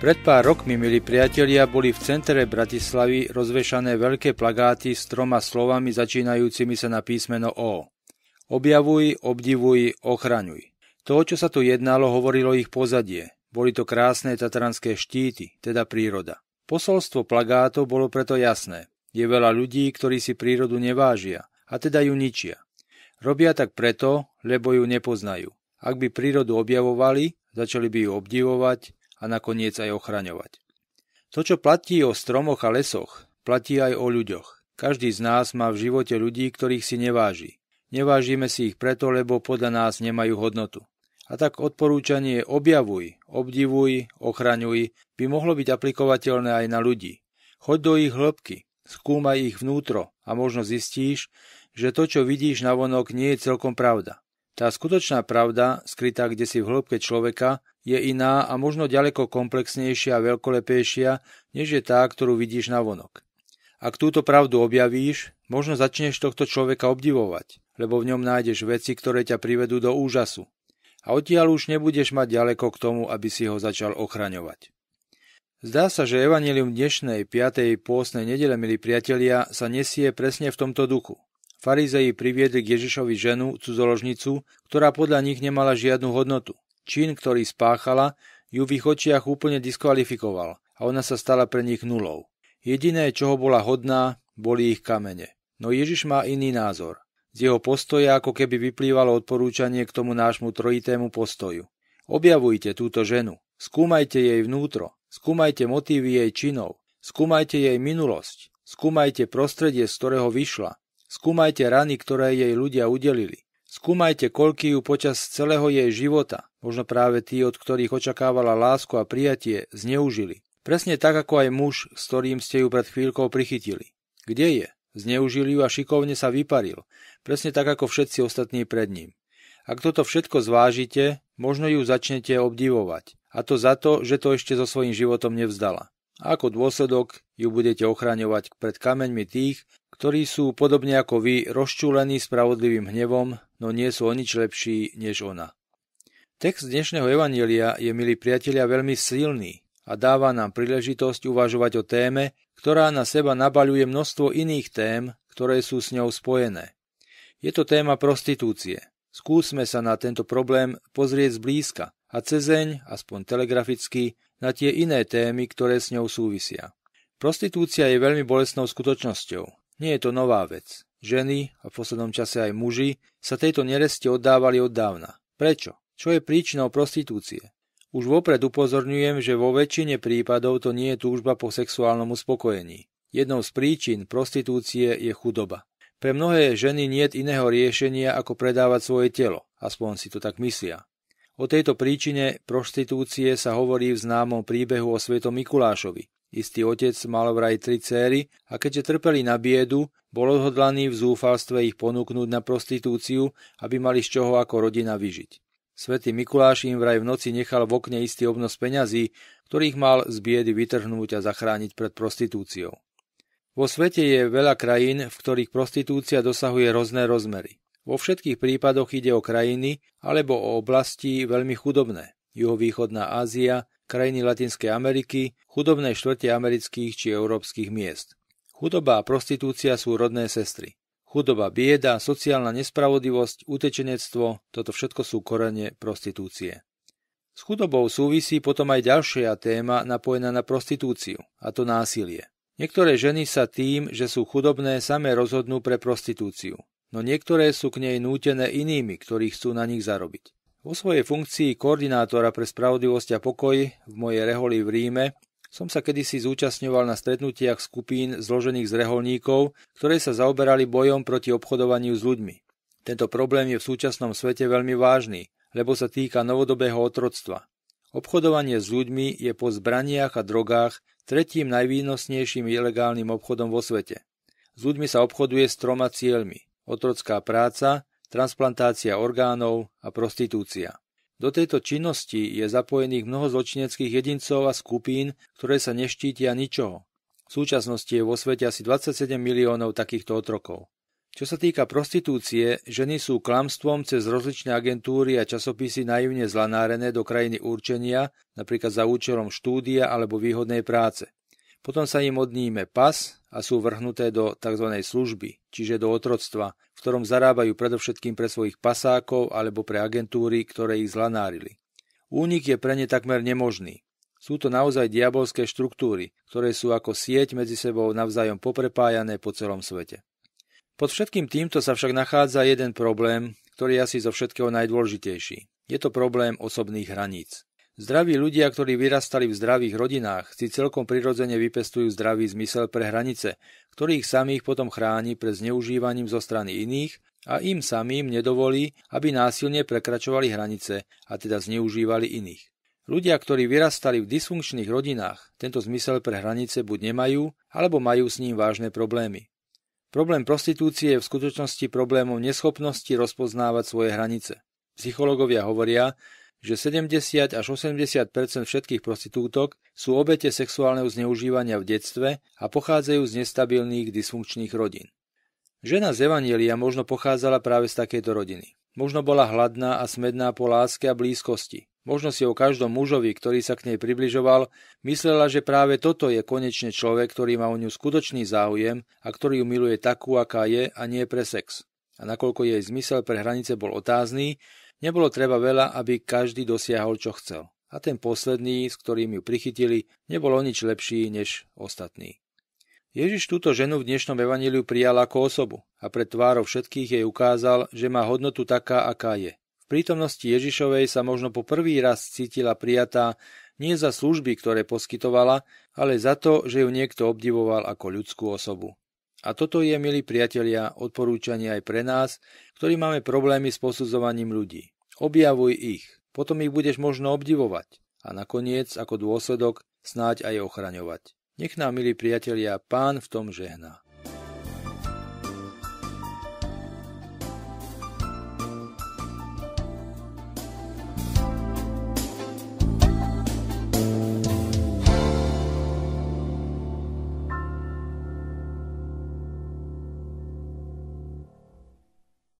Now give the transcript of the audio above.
Pred pár rokmi, milí priatelia, boli v centre Bratislavy rozvešané veľké plagáty s troma slovami začínajúcimi sa na písmeno O. Objavuj, obdivuj, ochraňuj. To, čo sa tu jednalo, hovorilo ich pozadie. Boli to krásne tatranské štíty, teda príroda. Posolstvo plagátov bolo preto jasné. Je veľa ľudí, ktorí si prírodu nevážia, a teda ju ničia. Robia tak preto, lebo ju nepoznajú. Ak by prírodu objavovali, začali by ju obdivovať, a nakoniec aj ochraňovať. To, čo platí o stromoch a lesoch, platí aj o ľuďoch. Každý z nás má v živote ľudí, ktorých si neváži. Nevážime si ich preto, lebo podľa nás nemajú hodnotu. A tak odporúčanie objavuj, obdivuj, ochraňuj by mohlo byť aplikovateľné aj na ľudí. Choď do ich hĺbky, skúmaj ich vnútro a možno zistíš, že to, čo vidíš na vonok, nie je celkom pravda. Tá skutočná pravda, skrytá kde si v hĺbke človeka, je iná a možno ďaleko komplexnejšia a veľkolepejšia, než je tá, ktorú vidíš na vonok. Ak túto pravdu objavíš, možno začneš tohto človeka obdivovať, lebo v ňom nájdeš veci, ktoré ťa privedú do úžasu. A odtiaľ už nebudeš mať ďaleko k tomu, aby si ho začal ochraňovať. Zdá sa, že evanilium dnešnej 5. pôsnej nedele, milí priatelia, sa nesie presne v tomto duchu. Farizeji priviedli k Ježišovi ženu, cudzoložnicu, ktorá podľa nich nemala žiadnu hodnotu. Čin, ktorý spáchala, ju v ich očiach úplne diskvalifikoval a ona sa stala pre nich nulou. Jediné, čoho bola hodná, boli ich kamene. No Ježiš má iný názor. Z jeho postoja ako keby vyplývalo odporúčanie k tomu nášmu trojitému postoju. Objavujte túto ženu, skúmajte jej vnútro, skúmajte motívy jej činov, skúmajte jej minulosť, skúmajte prostredie, z ktorého vyšla, Skúmajte rany, ktoré jej ľudia udelili. Skúmajte, koľky ju počas celého jej života, možno práve tí, od ktorých očakávala lásku a prijatie, zneužili. Presne tak, ako aj muž, s ktorým ste ju pred chvíľkou prichytili. Kde je? Zneužili ju a šikovne sa vyparil, presne tak ako všetci ostatní pred ním. Ak toto všetko zvážite, možno ju začnete obdivovať. A to za to, že to ešte so svojím životom nevzdala. A ako dôsledok ju budete ochraňovať pred kameňmi tých, ktorí sú podobne ako vy rozčúlení spravodlivým hnevom, no nie sú o nič lepší než ona. Text dnešného evanielia je, milí priatelia, veľmi silný a dáva nám príležitosť uvažovať o téme, ktorá na seba nabaľuje množstvo iných tém, ktoré sú s ňou spojené. Je to téma prostitúcie. Skúsme sa na tento problém pozrieť zblízka a cezeň, aspoň telegraficky, na tie iné témy, ktoré s ňou súvisia. Prostitúcia je veľmi bolestnou skutočnosťou nie je to nová vec. Ženy, a v poslednom čase aj muži, sa tejto nereste oddávali od dávna. Prečo? Čo je príčinou prostitúcie? Už vopred upozorňujem, že vo väčšine prípadov to nie je túžba po sexuálnom uspokojení. Jednou z príčin prostitúcie je chudoba. Pre mnohé ženy je iného riešenia ako predávať svoje telo, aspoň si to tak myslia. O tejto príčine prostitúcie sa hovorí v známom príbehu o svetom Mikulášovi, Istý otec mal vraj tri céry a keďže trpeli na biedu, bol odhodlaný v zúfalstve ich ponúknuť na prostitúciu, aby mali z čoho ako rodina vyžiť. Svetý Mikuláš im vraj v noci nechal v okne istý obnos peňazí, ktorých mal z biedy vytrhnúť a zachrániť pred prostitúciou. Vo svete je veľa krajín, v ktorých prostitúcia dosahuje rôzne rozmery. Vo všetkých prípadoch ide o krajiny alebo o oblasti veľmi chudobné. Juhovýchodná Ázia, krajiny Latinskej Ameriky, chudobné štvrte amerických či európskych miest. Chudoba a prostitúcia sú rodné sestry. Chudoba, bieda, sociálna nespravodlivosť, utečenectvo, toto všetko sú korene prostitúcie. S chudobou súvisí potom aj ďalšia téma napojená na prostitúciu, a to násilie. Niektoré ženy sa tým, že sú chudobné, samé rozhodnú pre prostitúciu, no niektoré sú k nej nútené inými, ktorí chcú na nich zarobiť. Vo svojej funkcii koordinátora pre spravodlivosť a pokoj v mojej reholi v Ríme som sa kedysi zúčastňoval na stretnutiach skupín zložených z reholníkov, ktoré sa zaoberali bojom proti obchodovaniu s ľuďmi. Tento problém je v súčasnom svete veľmi vážny, lebo sa týka novodobého otroctva. Obchodovanie s ľuďmi je po zbraniach a drogách tretím najvýnosnejším ilegálnym obchodom vo svete. S ľuďmi sa obchoduje s troma cieľmi. Otrocká práca, transplantácia orgánov a prostitúcia. Do tejto činnosti je zapojených mnoho zločineckých jedincov a skupín, ktoré sa neštítia ničoho. V súčasnosti je vo svete asi 27 miliónov takýchto otrokov. Čo sa týka prostitúcie, ženy sú klamstvom cez rozličné agentúry a časopisy naivne zlanárené do krajiny určenia, napríklad za účelom štúdia alebo výhodnej práce. Potom sa im odníme pas a sú vrhnuté do tzv. služby čiže do otroctva, v ktorom zarábajú predovšetkým pre svojich pasákov alebo pre agentúry, ktoré ich zlanárili. Únik je pre ne takmer nemožný. Sú to naozaj diabolské štruktúry, ktoré sú ako sieť medzi sebou navzájom poprepájané po celom svete. Pod všetkým týmto sa však nachádza jeden problém, ktorý je asi zo všetkého najdôležitejší. Je to problém osobných hraníc. Zdraví ľudia, ktorí vyrastali v zdravých rodinách, si celkom prirodzene vypestujú zdravý zmysel pre hranice, ktorý ich samých potom chráni pred zneužívaním zo strany iných a im samým nedovolí, aby násilne prekračovali hranice a teda zneužívali iných. Ľudia, ktorí vyrastali v dysfunkčných rodinách, tento zmysel pre hranice buď nemajú, alebo majú s ním vážne problémy. Problém prostitúcie je v skutočnosti problémom neschopnosti rozpoznávať svoje hranice. Psychológovia hovoria, že 70 až 80 všetkých prostitútok sú obete sexuálneho zneužívania v detstve a pochádzajú z nestabilných dysfunkčných rodín. Žena z Evangelia možno pochádzala práve z takejto rodiny. Možno bola hladná a smedná po láske a blízkosti. Možno si o každom mužovi, ktorý sa k nej približoval, myslela, že práve toto je konečne človek, ktorý má o ňu skutočný záujem a ktorý ju miluje takú, aká je a nie pre sex. A nakoľko jej zmysel pre hranice bol otázný, Nebolo treba veľa, aby každý dosiahol, čo chcel. A ten posledný, s ktorým ju prichytili, nebol o nič lepší než ostatný. Ježiš túto ženu v dnešnom evaníliu prijal ako osobu a pred tvárou všetkých jej ukázal, že má hodnotu taká, aká je. V prítomnosti Ježišovej sa možno po prvý raz cítila prijatá nie za služby, ktoré poskytovala, ale za to, že ju niekto obdivoval ako ľudskú osobu. A toto je, milí priatelia, odporúčanie aj pre nás, ktorí máme problémy s posudzovaním ľudí. Objavuj ich, potom ich budeš možno obdivovať a nakoniec, ako dôsledok, snáď aj ochraňovať. Nech nám, milí priatelia, pán v tom žehná.